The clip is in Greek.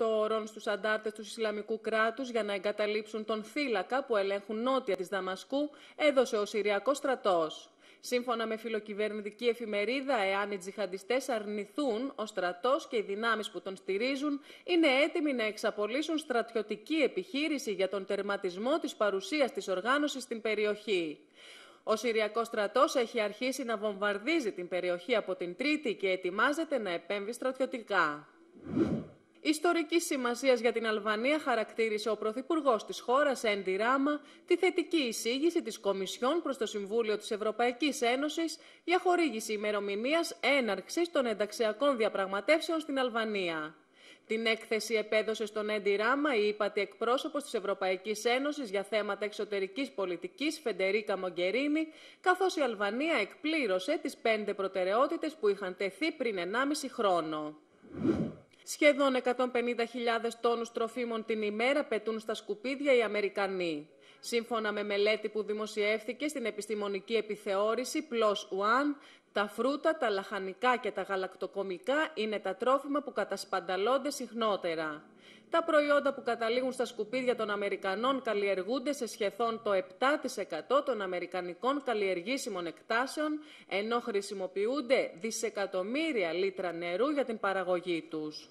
ορών στους αντάρτες του Ισλαμικού κράτους για να εγκαταλείψουν τον θύλακα που ελέγχουν νότια της Δαμασκού, έδωσε ο Συριακός στρατός. Σύμφωνα με φιλοκυβερνητική εφημερίδα, εάν οι τζιχαντιστές αρνηθούν, ο στρατός και οι δυνάμεις που τον στηρίζουν είναι έτοιμοι να εξαπολύσουν στρατιωτική επιχείρηση για τον τερματισμό της παρουσίας της οργάνωσης στην περιοχή. Ο Συριακός στρατός έχει αρχίσει να βομβαρδίζει την περιοχή από την Τρίτη και ετοιμάζεται να επέμβει στρατιωτικά. Ιστορικής σημασίας για την Αλβανία χαρακτήρισε ο Πρωθυπουργός της χώρας, Έντι Ράμα, τη θετική εισήγηση της Κομισιόν προς το Συμβούλιο της Ευρωπαϊκής Ένωσης για χορήγηση ημερομηνίας έναρξης των ενταξιακών διαπραγματεύσεων στην Αλβανία. Την έκθεση επέδωσε στον Έντι Ράμα η ύπατη εκπρόσωπος της Ευρωπαϊκής Ένωσης για θέματα εξωτερικής πολιτικής Φεντερίκα Μογκερίνη, καθώς η Αλβανία εκπλήρωσε τις πέντε προτεραιότητες που είχαν τεθεί πριν 1,5 χρόνο. Σχεδόν 150.000 τόνους τροφίμων την ημέρα πετούν στα σκουπίδια οι Αμερικανοί. Σύμφωνα με μελέτη που δημοσιεύθηκε στην επιστημονική επιθεώρηση PLOS ONE, τα φρούτα, τα λαχανικά και τα γαλακτοκομικά είναι τα τρόφιμα που κατασπανταλώνται συχνότερα. Τα προϊόντα που καταλήγουν στα σκουπίδια των Αμερικανών καλλιεργούνται σε σχεδόν το 7% των Αμερικανικών καλλιεργήσιμων εκτάσεων, ενώ χρησιμοποιούνται δισεκατομμύρια λίτρα νερού για την παραγωγή τους.